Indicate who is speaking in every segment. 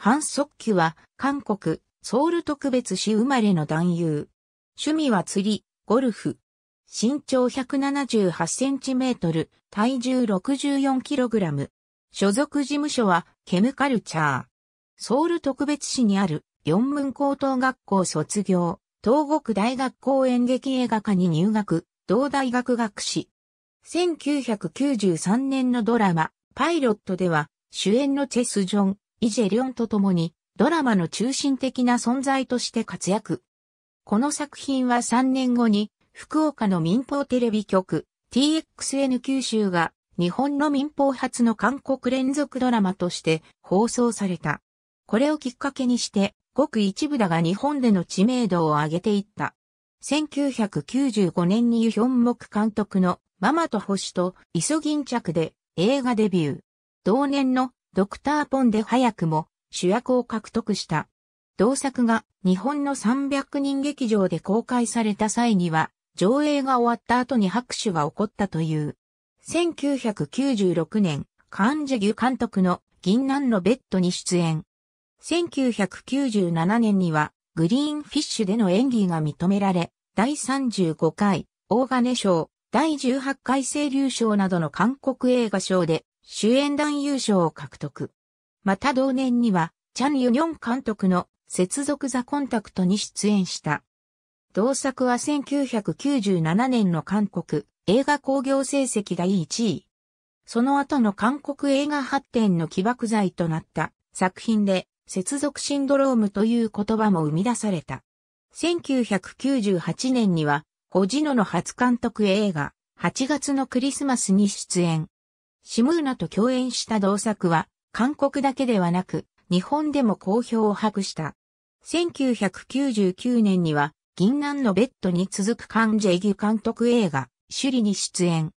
Speaker 1: ハン・ソッキュは、韓国、ソウル特別市生まれの男優。趣味は釣り、ゴルフ。身長178センチメートル、体重64キログラム。所属事務所は、ケムカルチャー。ソウル特別市にある、四文高等学校卒業、東国大学校演劇映画科に入学、同大学学士。1993年のドラマ、パイロットでは、主演のチェス・ジョン、イ・ジェリョンと共にドラマの中心的な存在として活躍。この作品は3年後に福岡の民放テレビ局 TXN 九州が日本の民放初の韓国連続ドラマとして放送された。これをきっかけにしてごく一部だが日本での知名度を上げていった。1995年にユヒョンモク監督のママと星とイソギンチャクで映画デビュー。同年のドクター・ポンで早くも主役を獲得した。同作が日本の300人劇場で公開された際には、上映が終わった後に拍手が起こったという。1996年、カンジェギュ監督の銀杏のベッドに出演。1997年には、グリーンフィッシュでの演技が認められ、第35回、大金賞、第18回清流賞などの韓国映画賞で、主演男優賞を獲得。また同年には、チャン・ユニョン監督の接続ザ・コンタクトに出演した。同作は1997年の韓国映画興行成績が1位。その後の韓国映画発展の起爆剤となった作品で、接続シンドロームという言葉も生み出された。1998年には、ホジノの初監督映画、8月のクリスマスに出演。シムーナと共演した同作は、韓国だけではなく、日本でも好評を博した。1999年には、銀南のベッドに続くカンジェギ監督映画、首里に出演。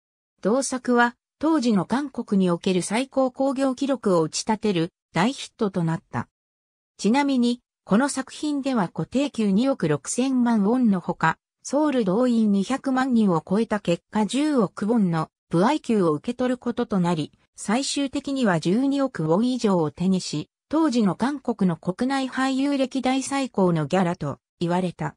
Speaker 1: 同作は、当時の韓国における最高興行記録を打ち立てる大ヒットとなった。ちなみに、この作品では固定給2億6千万ウォンのほか、ソウル動員200万人を超えた結果10億ウォンの不愛給を受け取ることとなり、最終的には12億ウォン以上を手にし、当時の韓国の国内俳優歴代最高のギャラと言われた。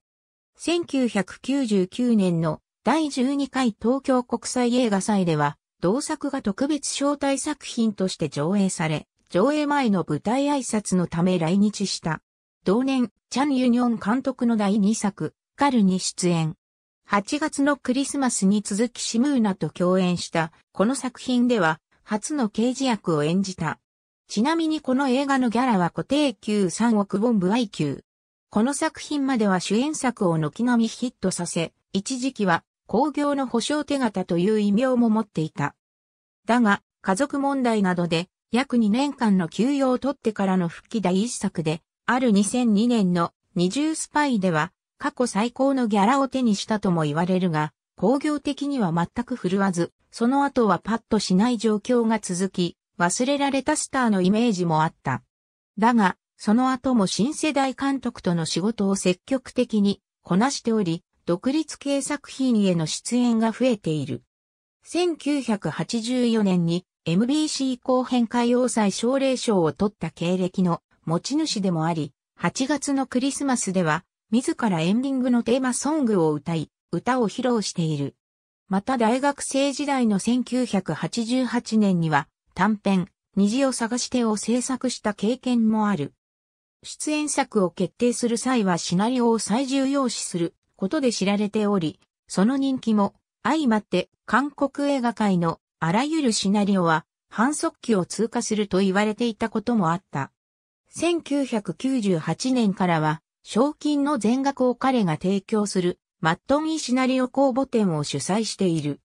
Speaker 1: 1999年の第12回東京国際映画祭では、同作が特別招待作品として上映され、上映前の舞台挨拶のため来日した。同年、チャン・ユニョン監督の第2作、カルに出演。8月のクリスマスに続きシムーナと共演したこの作品では初の刑事役を演じた。ちなみにこの映画のギャラは固定級3億ボンブ I 級。この作品までは主演作を軒並みヒットさせ、一時期は工業の保証手形という異名も持っていた。だが、家族問題などで約2年間の休養を取ってからの復帰第一作で、ある2002年の二重スパイでは過去最高のギャラを手にしたとも言われるが、工業的には全く振るわず、その後はパッとしない状況が続き、忘れられたスターのイメージもあった。だが、その後も新世代監督との仕事を積極的にこなしており、独立系作品への出演が増えている。1984年に MBC 後編歌謡祭奨励賞を取った経歴の持ち主でもあり、8月のクリスマスでは自らエンディングのテーマソングを歌い、歌を披露している。また大学生時代の1988年には短編、虹を探してを制作した経験もある。出演作を決定する際はシナリオを最重要視することで知られており、その人気も相まって韓国映画界のあらゆるシナリオは反則期を通過すると言われていたこともあった。1998年からは賞金の全額を彼が提供する、マットミーシナリオ公募展を主催している。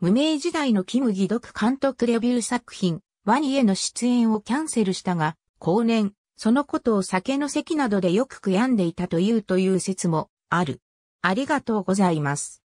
Speaker 1: 無名時代のキム・ギドク監督レビュー作品、ワニへの出演をキャンセルしたが、後年、そのことを酒の席などでよく悔やんでいたというという説もある。ありがとうございます。